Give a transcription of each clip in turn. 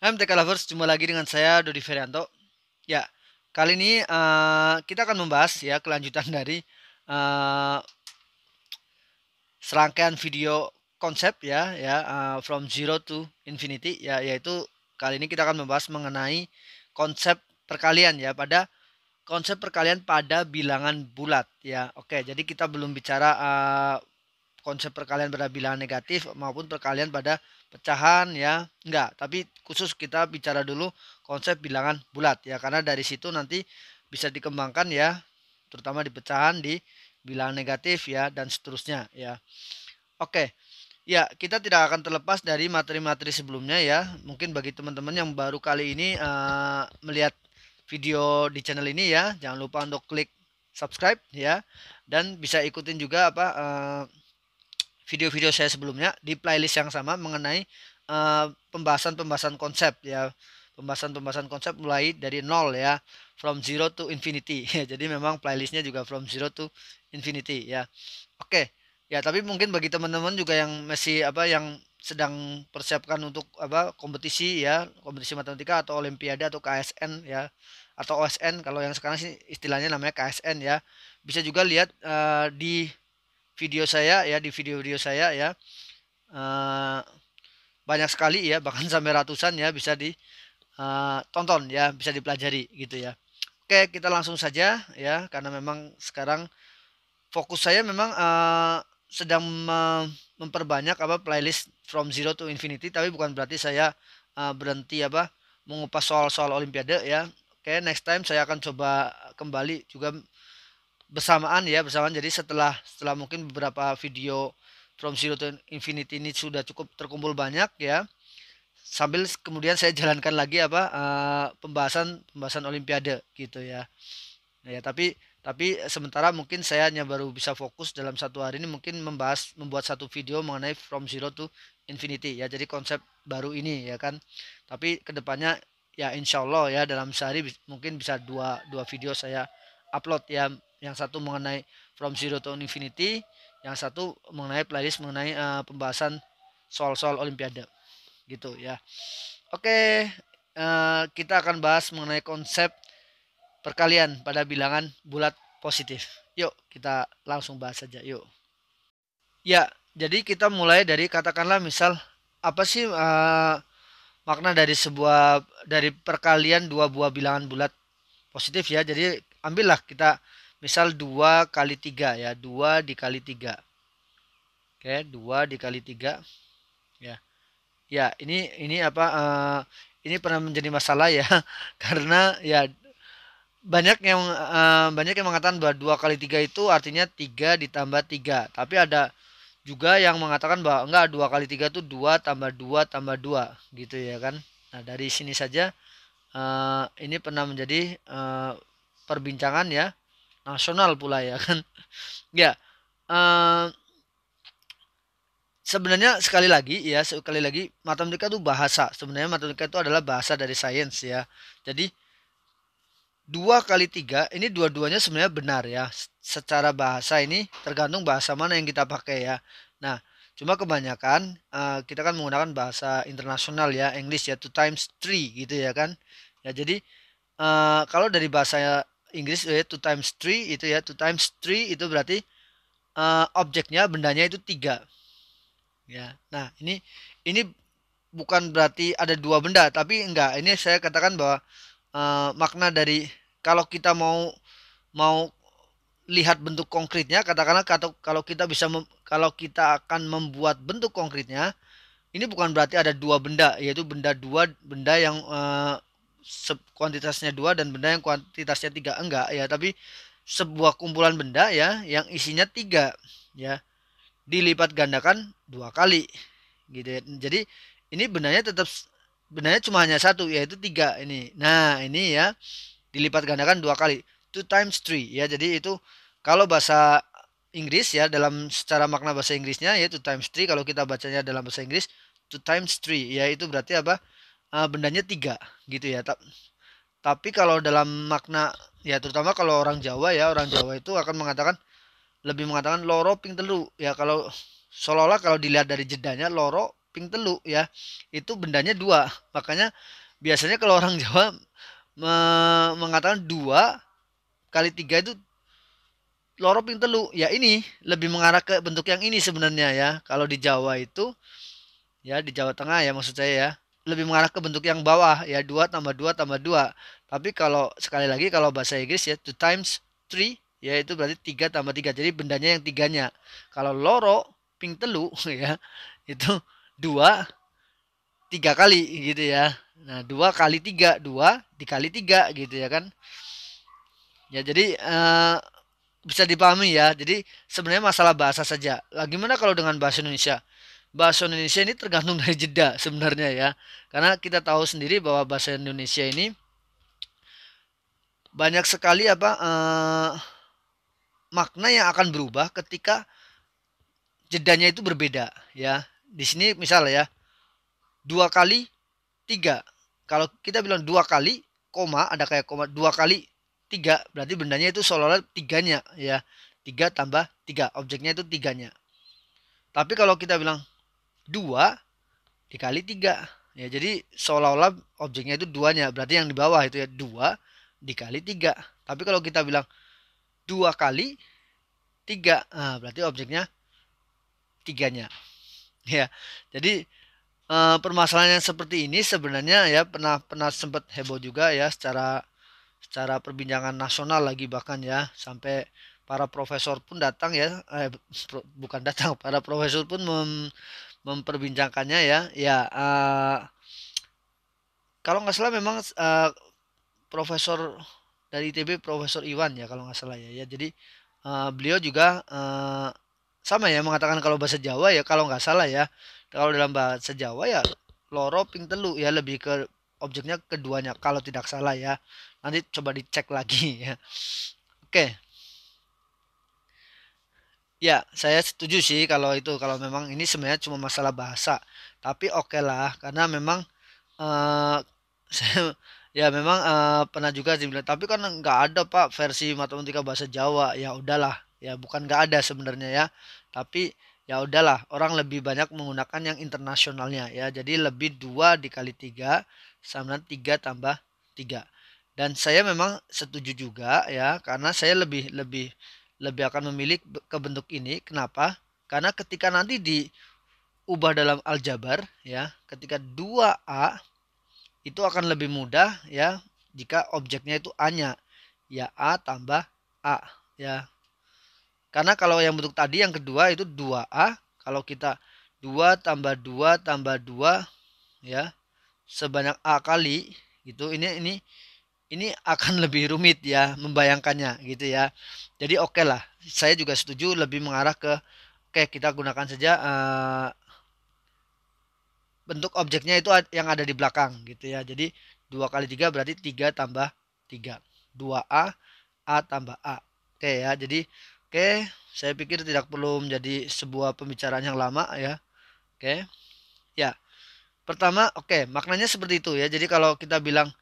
MTK Lovers, jumpa lagi dengan saya Dodi Ferianto. Ya, kali ini uh, kita akan membahas ya kelanjutan dari uh, serangkaian video konsep ya ya uh, from zero to infinity ya yaitu kali ini kita akan membahas mengenai konsep perkalian ya pada konsep perkalian pada bilangan bulat ya. Oke, jadi kita belum bicara uh, konsep perkalian pada bilangan negatif maupun perkalian pada pecahan ya enggak tapi khusus kita bicara dulu konsep bilangan bulat ya karena dari situ nanti bisa dikembangkan ya terutama di pecahan di bilangan negatif ya dan seterusnya ya oke ya kita tidak akan terlepas dari materi-materi sebelumnya ya mungkin bagi teman-teman yang baru kali ini uh, melihat video di channel ini ya jangan lupa untuk klik subscribe ya dan bisa ikutin juga apa uh, video-video saya sebelumnya di playlist yang sama mengenai eh, pembahasan-pembahasan uh, konsep ya pembahasan-pembahasan konsep mulai dari nol ya from zero to infinity ya, jadi memang playlistnya juga from zero to infinity ya oke ya tapi mungkin bagi teman-teman juga yang masih apa yang sedang persiapkan untuk apa kompetisi ya kompetisi matematika atau olimpiade atau KSN ya atau OSN kalau yang sekarang sih istilahnya namanya KSN ya bisa juga lihat uh, di video saya ya di video-video saya ya uh, banyak sekali ya bahkan sampai ratusan ya bisa ditonton eh, ya bisa dipelajari gitu ya oke kita langsung saja ya karena memang sekarang fokus saya memang uh, sedang memperbanyak apa playlist from zero to infinity tapi bukan berarti saya uh, berhenti apa mengupas soal-soal olimpiade ya oke next time saya akan coba kembali juga bersamaan ya bersamaan jadi setelah setelah mungkin beberapa video from zero to infinity ini sudah cukup terkumpul banyak ya sambil kemudian saya jalankan lagi apa uh, pembahasan pembahasan olimpiade gitu ya nah, ya tapi tapi sementara mungkin saya hanya baru bisa fokus dalam satu hari ini mungkin membahas membuat satu video mengenai from zero to infinity ya jadi konsep baru ini ya kan tapi kedepannya ya insyaallah ya dalam sehari mungkin bisa dua dua video saya upload ya yang satu mengenai From Zero to Infinity, yang satu mengenai playlist mengenai uh, pembahasan soal-soal olimpiade. Gitu ya. Oke, uh, kita akan bahas mengenai konsep perkalian pada bilangan bulat positif. Yuk, kita langsung bahas saja, yuk. Ya, jadi kita mulai dari katakanlah misal apa sih uh, makna dari sebuah dari perkalian dua buah bilangan bulat positif ya. Jadi ambillah kita misal 2 kali 3 ya 2 dikali 3 oke 2 dikali 3 ya ya ini ini apa uh, ini pernah menjadi masalah ya karena ya banyak yang uh, banyak yang mengatakan bahwa 2 kali 3 itu artinya 3 ditambah 3 tapi ada juga yang mengatakan bahwa enggak 2 kali 3 itu 2 tambah 2 tambah 2 gitu ya kan nah dari sini saja uh, ini pernah menjadi uh, perbincangan ya nasional pula ya kan ya uh, sebenarnya sekali lagi ya sekali lagi matematika itu bahasa sebenarnya matematika itu adalah bahasa dari sains ya jadi dua kali tiga ini dua-duanya sebenarnya benar ya secara bahasa ini tergantung bahasa mana yang kita pakai ya nah cuma kebanyakan uh, kita kan menggunakan bahasa internasional ya English ya two times three gitu ya kan ya jadi uh, kalau dari bahasa Inggris ya two times three itu ya two times three itu berarti uh, objeknya bendanya itu tiga ya nah ini ini bukan berarti ada dua benda tapi enggak ini saya katakan bahwa uh, makna dari kalau kita mau mau lihat bentuk konkretnya katakanlah kalau kita bisa mem, kalau kita akan membuat bentuk konkretnya ini bukan berarti ada dua benda yaitu benda dua benda yang uh, kuantitasnya dua dan benda yang kuantitasnya tiga enggak ya tapi sebuah kumpulan benda ya yang isinya tiga ya dilipat gandakan dua kali gitu ya. jadi ini benarnya tetap benarnya cuma hanya satu yaitu tiga ini nah ini ya dilipat gandakan dua kali two times three ya jadi itu kalau bahasa Inggris ya dalam secara makna bahasa Inggrisnya yaitu times three kalau kita bacanya dalam bahasa Inggris two times three ya itu berarti apa uh, bendanya tiga gitu ya. Ta tapi kalau dalam makna ya terutama kalau orang Jawa ya orang Jawa itu akan mengatakan lebih mengatakan loro ping telu ya kalau seolah-olah kalau dilihat dari jedanya loro ping telu ya itu bendanya dua makanya biasanya kalau orang Jawa me mengatakan dua kali tiga itu loro ping telu ya ini lebih mengarah ke bentuk yang ini sebenarnya ya kalau di Jawa itu ya di Jawa Tengah ya maksud saya ya lebih mengarah ke bentuk yang bawah ya dua tambah dua tambah dua tapi kalau sekali lagi kalau bahasa Inggris ya two times three ya itu berarti tiga tambah tiga jadi bendanya yang tiganya kalau loro ping telu ya itu dua tiga kali gitu ya nah dua kali tiga dua dikali tiga gitu ya kan ya jadi uh, bisa dipahami ya jadi sebenarnya masalah bahasa saja lah gimana kalau dengan bahasa Indonesia bahasa Indonesia ini tergantung dari jeda sebenarnya ya. Karena kita tahu sendiri bahwa bahasa Indonesia ini banyak sekali apa eh, makna yang akan berubah ketika jedanya itu berbeda ya. Di sini misalnya ya dua kali tiga. Kalau kita bilang dua kali koma ada kayak koma dua kali tiga berarti bendanya itu seolah-olah tiganya ya tiga tambah tiga objeknya itu tiganya tapi kalau kita bilang dua dikali tiga ya jadi seolah-olah objeknya itu duanya berarti yang di bawah itu ya dua dikali tiga tapi kalau kita bilang dua kali tiga nah, berarti objeknya tiganya ya jadi eh, permasalahan yang seperti ini sebenarnya ya pernah pernah sempat heboh juga ya secara secara perbincangan nasional lagi bahkan ya sampai para profesor pun datang ya eh, pro, bukan datang para profesor pun mem, memperbincangkannya ya. Ya uh, kalau nggak salah memang uh, profesor dari ITB Profesor Iwan ya kalau nggak salah ya. Ya jadi uh, beliau juga uh, sama ya mengatakan kalau bahasa Jawa ya kalau nggak salah ya kalau dalam bahasa Jawa ya loro ping telu ya lebih ke objeknya keduanya kalau tidak salah ya nanti coba dicek lagi ya oke Ya, saya setuju sih kalau itu kalau memang ini sebenarnya cuma masalah bahasa. Tapi oke lah karena memang uh, saya ya memang uh, pernah juga dibilang tapi kan nggak ada Pak versi matematika bahasa Jawa. Ya udahlah, ya bukan nggak ada sebenarnya ya. Tapi ya udahlah, orang lebih banyak menggunakan yang internasionalnya ya. Jadi lebih dua dikali tiga sama tiga tambah tiga Dan saya memang setuju juga ya karena saya lebih lebih lebih akan memilih ke bentuk ini. Kenapa? Karena ketika nanti diubah dalam aljabar ya, ketika 2A itu akan lebih mudah ya jika objeknya itu A-nya. Ya A tambah A ya. Karena kalau yang bentuk tadi yang kedua itu 2A, kalau kita 2 tambah 2 tambah 2 ya sebanyak A kali gitu. Ini ini ini akan lebih rumit ya membayangkannya gitu ya. Jadi oke okay lah, saya juga setuju lebih mengarah ke oke okay, kita gunakan saja uh, bentuk objeknya itu yang ada di belakang gitu ya. Jadi dua kali tiga berarti tiga tambah tiga, dua a a tambah a. Oke okay, ya, jadi oke okay, saya pikir tidak perlu menjadi sebuah pembicaraan yang lama ya. Oke, okay. ya pertama oke okay, maknanya seperti itu ya. Jadi kalau kita bilang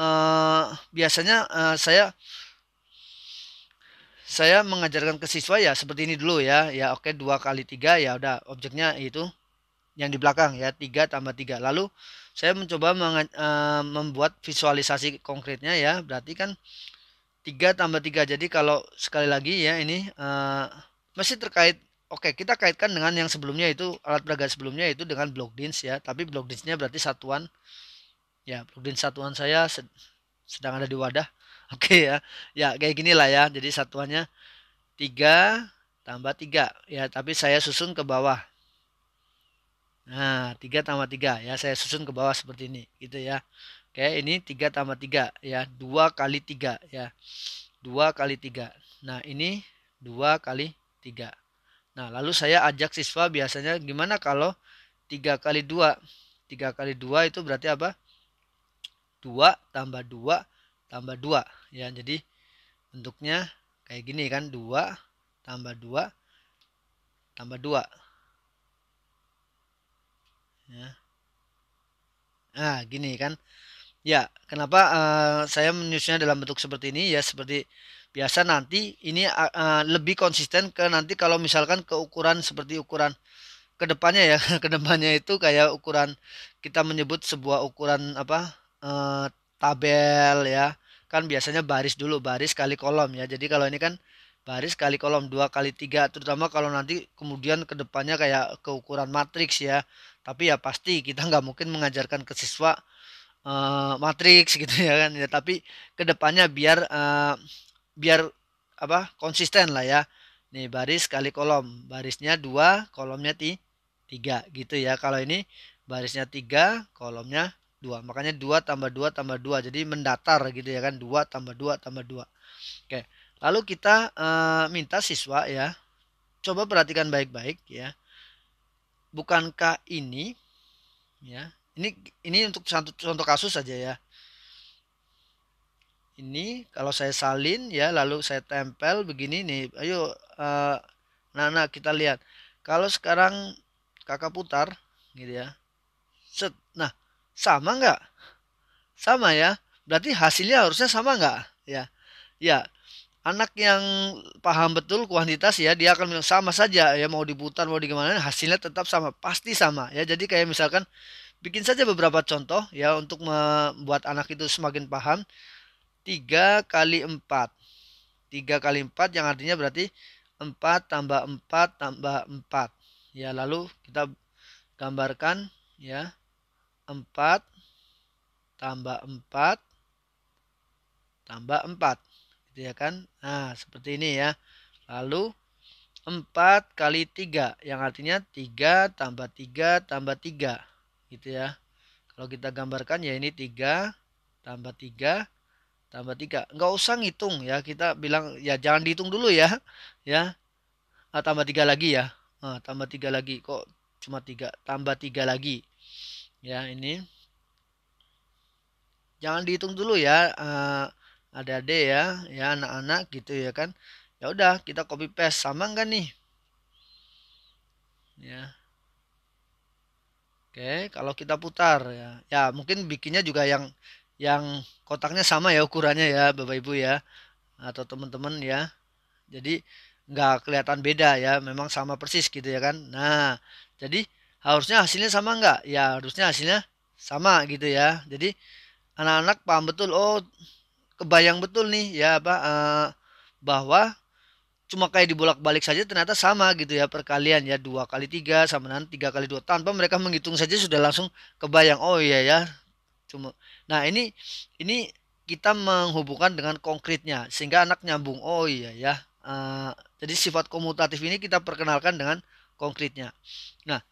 Eh, biasanya uh, saya saya mengajarkan ke siswa ya seperti ini dulu ya ya oke dua kali tiga ya udah objeknya itu yang di belakang ya tiga tambah tiga lalu saya mencoba meng, uh, eh, membuat visualisasi konkretnya ya berarti kan tiga tambah tiga jadi kalau sekali lagi ya ini uh, masih terkait oke kita kaitkan dengan yang sebelumnya itu alat peraga sebelumnya itu dengan block dins ya tapi block dinsnya berarti satuan ya plugin satuan saya sedang ada di wadah oke ya ya kayak gini lah ya jadi satuannya tiga tambah tiga ya tapi saya susun ke bawah nah tiga tambah tiga ya saya susun ke bawah seperti ini gitu ya oke ini tiga tambah tiga ya dua kali tiga ya dua kali tiga nah ini dua kali tiga Nah, lalu saya ajak siswa biasanya gimana kalau tiga kali dua tiga kali dua itu berarti apa? 2 tambah 2 tambah 2 ya jadi bentuknya kayak gini kan 2 tambah 2 tambah 2 ya nah gini kan ya kenapa uh, saya menyusunnya dalam bentuk seperti ini ya seperti biasa nanti ini uh, lebih konsisten ke nanti kalau misalkan ke ukuran seperti ukuran kedepannya ya kedepannya itu kayak ukuran kita menyebut sebuah ukuran apa eh, tabel ya kan biasanya baris dulu baris kali kolom ya jadi kalau ini kan baris kali kolom dua kali tiga terutama kalau nanti kemudian kedepannya kayak keukuran matriks ya tapi ya pasti kita nggak mungkin mengajarkan ke siswa uh, matriks gitu ya kan ya tapi kedepannya biar uh, biar apa konsisten lah ya nih baris kali kolom barisnya dua kolomnya tiga gitu ya kalau ini barisnya tiga kolomnya 2. Makanya 2 tambah 2 tambah 2. Jadi mendatar gitu ya kan. 2 tambah 2 tambah 2. Oke. Lalu kita e, minta siswa ya. Coba perhatikan baik-baik ya. Bukankah ini ya. Ini ini untuk satu contoh kasus saja ya. Ini kalau saya salin ya lalu saya tempel begini nih. Ayo e, nah nah kita lihat. Kalau sekarang kakak putar gitu ya. Set. Nah, sama nggak? Sama ya. Berarti hasilnya harusnya sama nggak? Ya. Ya. Anak yang paham betul kuantitas ya, dia akan bilang sama saja ya mau diputar mau di gimana hasilnya tetap sama, pasti sama ya. Jadi kayak misalkan bikin saja beberapa contoh ya untuk membuat anak itu semakin paham. 3 kali 4. 3 kali 4 yang artinya berarti 4 tambah 4 tambah 4. Ya, lalu kita gambarkan ya 4 tambah 4 tambah 4 gitu ya kan nah seperti ini ya lalu 4 kali 3 yang artinya 3 tambah 3 tambah 3 gitu ya kalau kita gambarkan ya ini 3 tambah 3 tambah 3 nggak usah ngitung ya kita bilang ya jangan dihitung dulu ya ya nah, tambah 3 lagi ya nah, tambah 3 lagi kok cuma 3 tambah 3 lagi ya ini jangan dihitung dulu ya uh, eh, ada D ya ya anak-anak gitu ya kan ya udah kita copy paste sama enggak nih ya oke kalau kita putar ya ya mungkin bikinnya juga yang yang kotaknya sama ya ukurannya ya bapak ibu ya atau teman-teman ya jadi nggak kelihatan beda ya memang sama persis gitu ya kan nah jadi harusnya hasilnya sama nggak ya harusnya hasilnya sama gitu ya jadi anak-anak paham betul oh kebayang betul nih ya apa uh, bahwa cuma kayak dibolak-balik saja ternyata sama gitu ya perkalian ya dua kali tiga sama nanti tiga kali dua tanpa mereka menghitung saja sudah langsung kebayang oh iya ya cuma nah ini ini kita menghubungkan dengan konkretnya sehingga anak nyambung oh iya ya uh, jadi sifat komutatif ini kita perkenalkan dengan konkretnya nah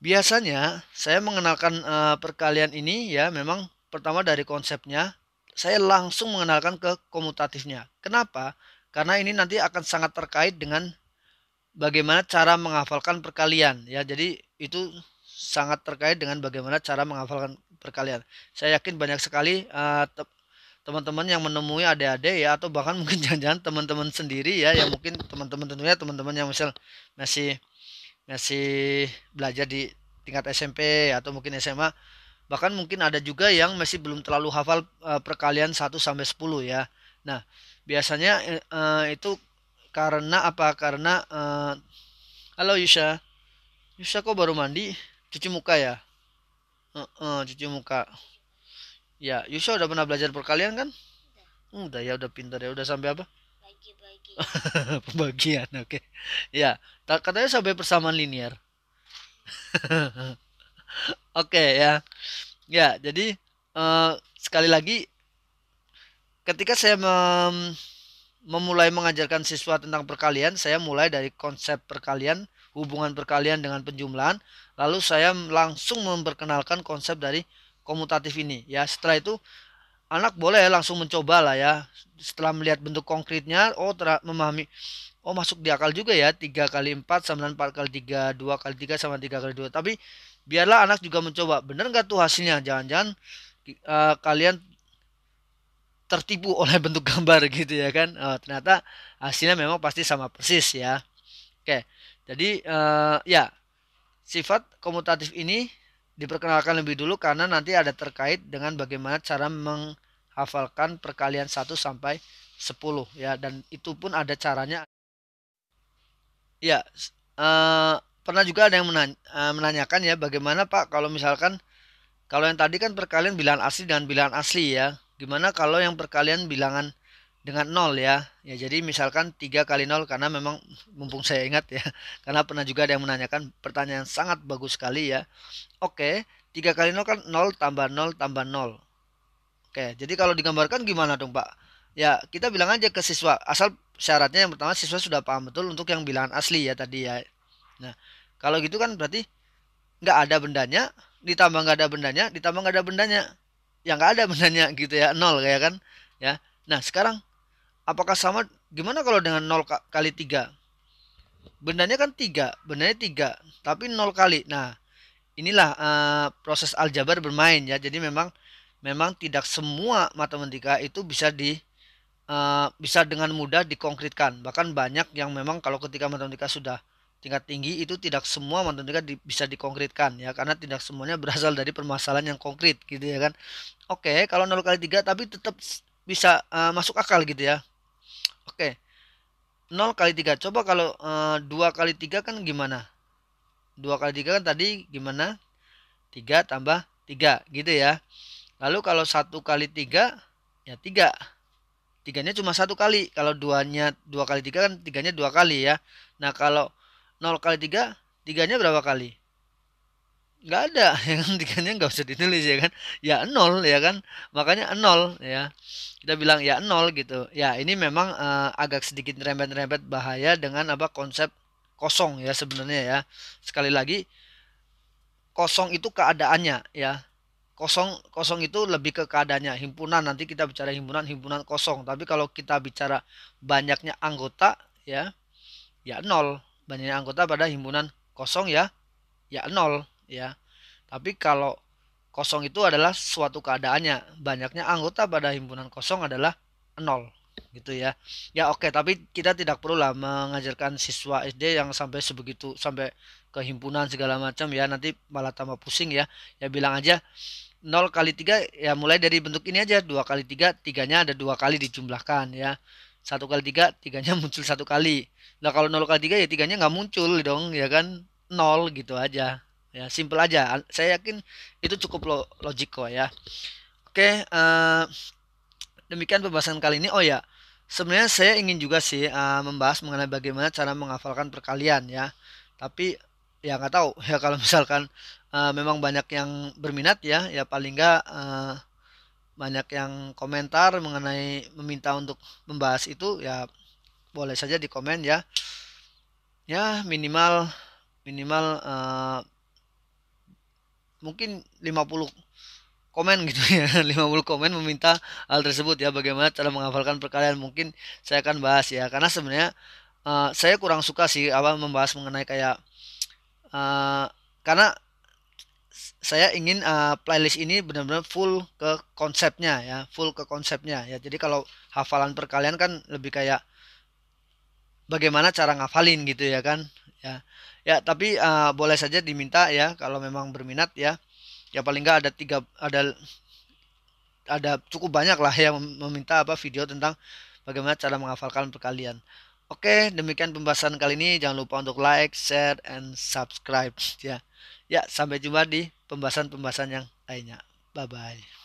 biasanya saya mengenalkan uh, perkalian ini ya memang pertama dari konsepnya saya langsung mengenalkan ke komutatifnya. Kenapa? Karena ini nanti akan sangat terkait dengan bagaimana cara menghafalkan perkalian ya. Jadi itu sangat terkait dengan bagaimana cara menghafalkan perkalian. Saya yakin banyak sekali uh, teman-teman yang menemui adik-adik ya atau bahkan mungkin jangan-jangan teman-teman sendiri ya yang mungkin teman-teman tentunya teman-teman yang misal masih masih belajar di tingkat SMP atau mungkin SMA bahkan mungkin ada juga yang masih belum terlalu hafal uh, perkalian 1 sampai 10 ya. Nah, biasanya uh, itu karena apa? Karena uh, halo Yusha. Yusha kok baru mandi? Cuci muka ya? Uh, uh, cuci muka. Ya, Yusha udah pernah belajar perkalian kan? Udah, udah ya, udah pintar ya. Udah sampai apa? pembagian oke okay. ya katanya sampai persamaan linear oke okay, ya ya jadi uh, sekali lagi ketika saya mem memulai mengajarkan siswa tentang perkalian saya mulai dari konsep perkalian hubungan perkalian dengan penjumlahan lalu saya langsung memperkenalkan konsep dari komutatif ini ya setelah itu anak boleh langsung mencoba lah ya setelah melihat bentuk konkretnya oh ter memahami oh masuk di akal juga ya tiga kali empat sama 4 kali tiga, dua kali tiga sama tiga kali dua. tapi biarlah anak juga mencoba bener nggak tuh hasilnya jangan-jangan uh, kalian tertipu oleh bentuk gambar gitu ya kan uh, ternyata hasilnya memang pasti sama persis ya oke jadi uh, ya sifat komutatif ini diperkenalkan lebih dulu karena nanti ada terkait dengan bagaimana cara menghafalkan perkalian 1 sampai 10 ya dan itu pun ada caranya. Ya, uh, pernah juga ada yang menanya, uh, menanyakan ya bagaimana Pak kalau misalkan kalau yang tadi kan perkalian bilangan asli dan bilangan asli ya. Gimana kalau yang perkalian bilangan dengan nol ya. Ya jadi misalkan tiga kali nol karena memang mumpung saya ingat ya. Karena pernah juga ada yang menanyakan pertanyaan sangat bagus sekali ya. Oke, tiga kali nol kan nol tambah nol tambah nol Oke, jadi kalau digambarkan gimana dong, Pak? Ya, kita bilang aja ke siswa asal syaratnya yang pertama siswa sudah paham betul untuk yang bilangan asli ya tadi ya. Nah, kalau gitu kan berarti nggak ada bendanya, ditambah nggak ada bendanya, ditambah nggak ada bendanya. Yang nggak ada bendanya gitu ya, nol kayak kan. Ya. Nah, sekarang apakah sama gimana kalau dengan 0 kali 3 Bendanya kan 3 bendanya 3 tapi 0 kali nah inilah uh, proses aljabar bermain ya jadi memang memang tidak semua matematika itu bisa di uh, bisa dengan mudah dikonkretkan bahkan banyak yang memang kalau ketika matematika sudah tingkat tinggi itu tidak semua matematika di, bisa dikonkretkan ya karena tidak semuanya berasal dari permasalahan yang konkret gitu ya kan oke kalau 0 kali 3 tapi tetap bisa uh, masuk akal gitu ya Oke. 0 kali 3. Coba kalau uh, eh, 2 kali 3 kan gimana? 2 kali 3 kan tadi gimana? 3 tambah 3 gitu ya. Lalu kalau 1 kali 3 ya 3. 3 nya cuma 1 kali. Kalau 2 nya 2 kali 3 kan 3 nya 2 kali ya. Nah, kalau 0 kali 3 3 nya berapa kali? nggak ada ya kan dikannya nggak usah ditulis ya kan ya nol ya kan makanya nol ya kita bilang ya nol gitu ya ini memang uh, agak sedikit rembet-rembet bahaya dengan apa konsep kosong ya sebenarnya ya sekali lagi kosong itu keadaannya ya kosong kosong itu lebih ke keadaannya himpunan nanti kita bicara himpunan himpunan kosong tapi kalau kita bicara banyaknya anggota ya ya nol banyaknya anggota pada himpunan kosong ya ya nol ya. Tapi kalau kosong itu adalah suatu keadaannya. Banyaknya anggota pada himpunan kosong adalah nol gitu ya. Ya oke, okay, tapi kita tidak perlu lah mengajarkan siswa SD yang sampai sebegitu sampai ke himpunan segala macam ya. Nanti malah tambah pusing ya. Ya bilang aja nol kali tiga ya mulai dari bentuk ini aja dua kali tiga tiganya ada dua kali dijumlahkan ya satu kali tiga tiganya muncul satu kali nah kalau nol kali tiga ya tiganya nggak muncul dong ya kan nol gitu aja ya simple aja saya yakin itu cukup lo logik ya oke uh, demikian pembahasan kali ini oh ya sebenarnya saya ingin juga sih uh, membahas mengenai bagaimana cara menghafalkan perkalian ya tapi ya nggak tahu ya kalau misalkan uh, memang banyak yang berminat ya ya paling nggak uh, banyak yang komentar mengenai meminta untuk membahas itu ya boleh saja di komen ya ya minimal minimal uh, mungkin 50 komen gitu ya 50 komen meminta hal tersebut ya bagaimana cara menghafalkan perkalian mungkin saya akan bahas ya karena sebenarnya uh, saya kurang suka sih apa membahas mengenai kayak uh, karena saya ingin uh, playlist ini benar-benar full ke konsepnya ya full ke konsepnya ya jadi kalau hafalan perkalian kan lebih kayak bagaimana cara ngafalin gitu ya kan ya ya tapi uh, boleh saja diminta ya kalau memang berminat ya ya paling nggak ada tiga ada ada cukup banyak lah yang meminta apa video tentang bagaimana cara menghafalkan perkalian Oke, demikian pembahasan kali ini. Jangan lupa untuk like, share, and subscribe ya. Ya, sampai jumpa di pembahasan-pembahasan yang lainnya. Bye bye.